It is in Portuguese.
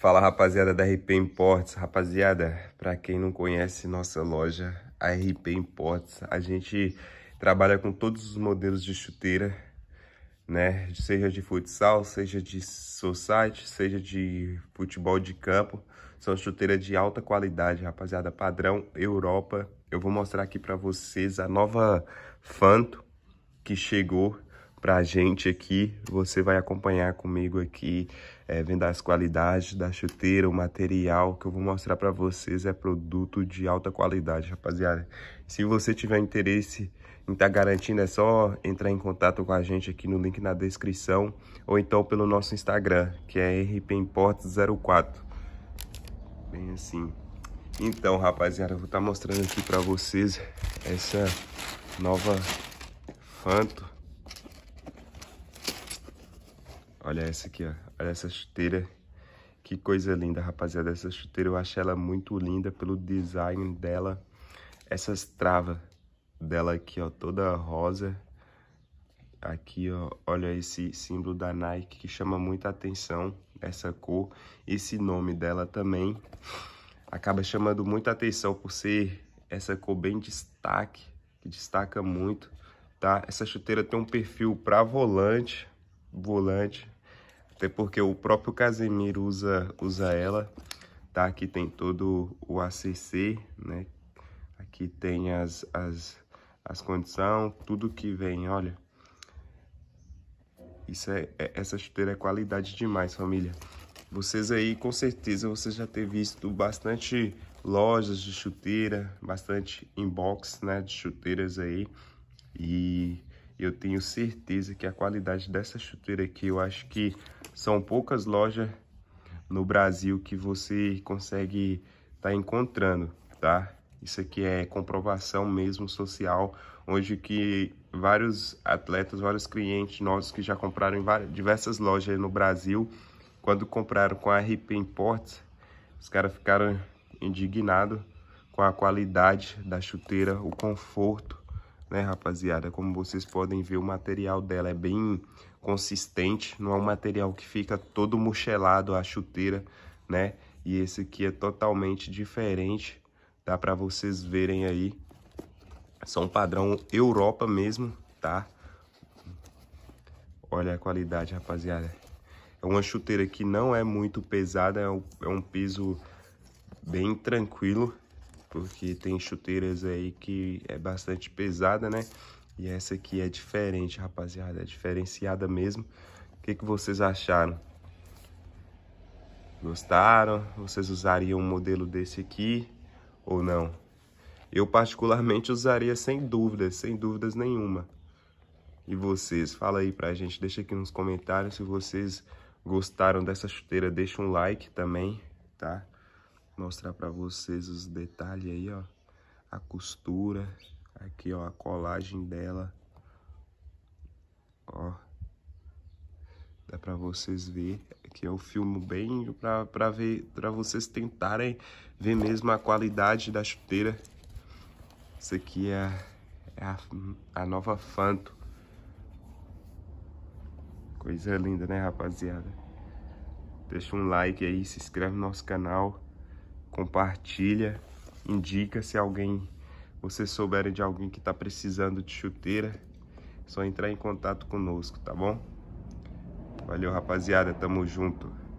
Fala rapaziada da RP Imports, rapaziada, para quem não conhece nossa loja, a RP Imports, a gente trabalha com todos os modelos de chuteira, né? Seja de futsal, seja de society, seja de futebol de campo, são chuteiras de alta qualidade, rapaziada, padrão Europa. Eu vou mostrar aqui para vocês a nova Fanto que chegou para a gente aqui. Você vai acompanhar comigo aqui, é, vendo as qualidades da chuteira, o material que eu vou mostrar para vocês é produto de alta qualidade, rapaziada. Se você tiver interesse em estar tá garantindo, é só entrar em contato com a gente aqui no link na descrição ou então pelo nosso Instagram, que é rpimport04. Bem assim. Então, rapaziada, eu vou estar tá mostrando aqui para vocês essa nova Fanto Olha essa aqui, ó. Olha essa chuteira. Que coisa linda, rapaziada. Essa chuteira eu acho ela muito linda pelo design dela. Essas travas dela aqui, ó, toda rosa. Aqui, ó, olha esse símbolo da Nike que chama muita atenção, essa cor. Esse nome dela também acaba chamando muita atenção por ser essa cor bem destaque, que destaca muito, tá? Essa chuteira tem um perfil para volante, volante, até porque o próprio Casemiro usa, usa ela, tá? Aqui tem todo o ACC, né? Aqui tem as, as, as condições, tudo que vem, olha. Isso é, é, essa chuteira é qualidade demais, família. Vocês aí, com certeza, vocês já ter visto bastante lojas de chuteira, bastante inbox, né, de chuteiras aí. E eu tenho certeza que a qualidade dessa chuteira aqui, eu acho que são poucas lojas no Brasil que você consegue estar tá encontrando, tá? Isso aqui é comprovação mesmo social, onde que vários atletas, vários clientes nossos que já compraram em várias, diversas lojas no Brasil, quando compraram com a RP Imports, os caras ficaram indignados com a qualidade da chuteira, o conforto, né, rapaziada? Como vocês podem ver, o material dela é bem consistente, não é um material que fica todo mochelado a chuteira, né? E esse aqui é totalmente diferente, dá para vocês verem aí. É São padrão Europa mesmo, tá? Olha a qualidade, rapaziada. É uma chuteira que não é muito pesada, é um, é um peso bem tranquilo, porque tem chuteiras aí que é bastante pesada, né? E essa aqui é diferente, rapaziada, é diferenciada mesmo. O que, que vocês acharam? Gostaram? Vocês usariam um modelo desse aqui ou não? Eu particularmente usaria sem dúvidas, sem dúvidas nenhuma. E vocês? Fala aí pra gente, deixa aqui nos comentários se vocês gostaram dessa chuteira, deixa um like também, tá? mostrar para vocês os detalhes aí, ó. A costura, aqui, ó, a colagem dela. Ó. Dá para vocês ver, que eu filmo bem para ver, para vocês tentarem ver mesmo a qualidade da chuteira. Isso aqui é, é a, a nova Fanto. Coisa linda, né, rapaziada? Deixa um like aí, se inscreve no nosso canal compartilha, indica se alguém você souber de alguém que está precisando de chuteira, só entrar em contato conosco, tá bom? Valeu, rapaziada, tamo junto.